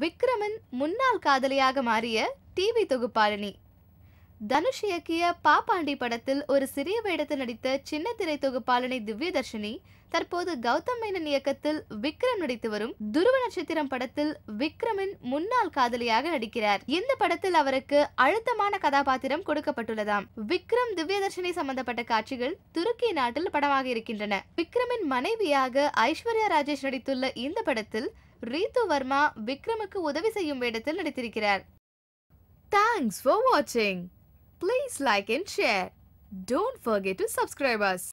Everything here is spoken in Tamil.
விக்ரமன் முன்னாள் காதலியாக மாறிய டிவி தொகுப்பாளினி தனுஷ் இயக்கிய பாப்பாண்டி படத்தில் ஒரு சிறிய வேடத்தில் நடித்த சின்ன திரை தொகுப்பாளனை திவ்யதர்ஷினி தற்போது கௌதம் மேனன் இயக்கத்தில் விக்ரம் நடித்து வரும் துருவ நட்சத்திரம் படத்தில் விக்ரமின் முன்னாள் காதலியாக நடிக்கிறார் இந்த படத்தில் அவருக்கு அழுத்தமான கதாபாத்திரம் கொடுக்கப்பட்டுள்ளதாம் விக்ரம் திவ்யதர்ஷினி சம்பந்தப்பட்ட காட்சிகள் துருக்கி நாட்டில் படமாக இருக்கின்றன விக்ரமின் மனைவியாக ஐஸ்வர்யா ராஜேஷ் நடித்துள்ள இந்த படத்தில் ரீத்து வர்மா விக்ரமுக்கு உதவி செய்யும் வேடத்தில் நடித்திருக்கிறார் தேங்க்ஸ் ஃபார் வாட்சிங் Please like and share. Don't forget to subscribe us.